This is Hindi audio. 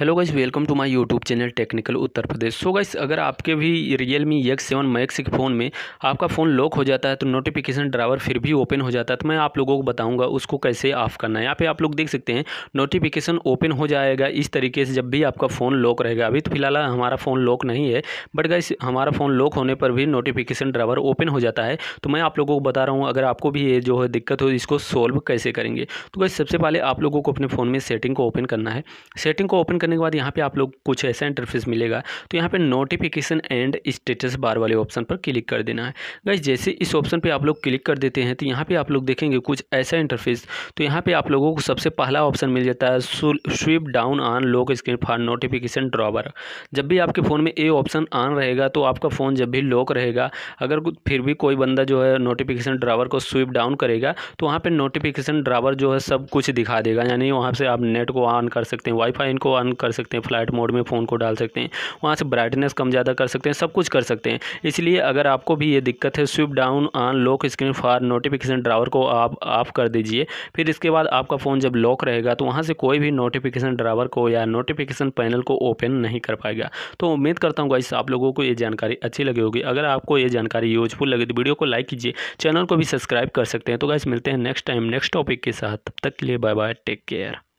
hello guys welcome to my YouTube channel technical Uttar Pradesh so guys अगर आपके भी Realme X seven Max के फ़ोन में आपका फ़ोन लॉक हो जाता है तो नोटिफिकेशन ड्राइवर फिर भी ओपन हो जाता है तो मैं आप लोगों को बताऊंगा उसको कैसे ऑफ करना है यहाँ पे आप लोग देख सकते हैं नोटिफिकेशन ओपन हो जाएगा इस तरीके से जब भी आपका फ़ोन लॉक रहेगा अभी तो फिलहाल हमारा फ़ोन लॉक नहीं है बट गाइस हमारा फ़ोन लॉक होने पर भी नोटिफिकेशन ड्राइवर ओपन हो जाता है तो मैं आप लोगों को बता रहा हूँ अगर आपको भी ये जो है दिक्कत हो इसको सॉल्व कैसे करेंगे तो गाइस सबसे पहले आप लोगों को अपने फ़ोन में सेटिंग को ओपन करना है सेटिंग को ओपन करने के बाद यहाँ पे आप लोग कुछ ऐसा इंटरफेस मिलेगा तो यहाँ पे नोटिफिकेशन एंड स्टेटस बार वाले ऑप्शन पर क्लिक कर देना है गाइज जैसे इस ऑप्शन पे आप लोग क्लिक कर देते हैं तो यहाँ पे आप लोग देखेंगे कुछ ऐसा इंटरफेस तो यहाँ पे आप लोगों को सबसे पहला ऑप्शन मिल जाता है swipe down on lock screen for notification drawer जब भी आपके फ़ोन में ये ऑप्शन ऑन रहेगा तो आपका फ़ोन जब भी लॉक रहेगा अगर फिर भी कोई बंदा जो है नोटिफिकेशन ड्रावर को स्विप डाउन करेगा तो वहाँ पर नोटिफिकेशन ड्रावर जो है सब कुछ दिखा देगा यानी वहाँ से आप नेट को ऑन कर सकते हैं वाईफाई इनको ऑन कर सकते हैं फ्लाइट मोड में फ़ोन को डाल सकते हैं वहाँ से ब्राइटनेस कम ज़्यादा कर सकते हैं सब कुछ कर सकते हैं इसलिए अगर आपको भी ये दिक्कत है swipe down on lock screen for notification drawer को आप ऑफ कर दीजिए फिर इसके बाद आपका फ़ोन जब लॉक रहेगा तो वहाँ से कोई भी नोटिफिकेशन ड्रावर को या नोटिफिकेशन पैनल को ओपन नहीं कर पाएगा तो उम्मीद करता हूँ गाइस आप लोगों को ये जानकारी अच्छी लगी होगी अगर आपको ये जानकारी यूजफुल लगी तो वीडियो को लाइक कीजिए चैनल को भी सब्सक्राइब कर सकते हैं तो गाइस मिलते हैं नेक्स्ट टाइम नेक्स्ट टॉपिक के साथ तब तक के लिए बाय बाय टेक केयर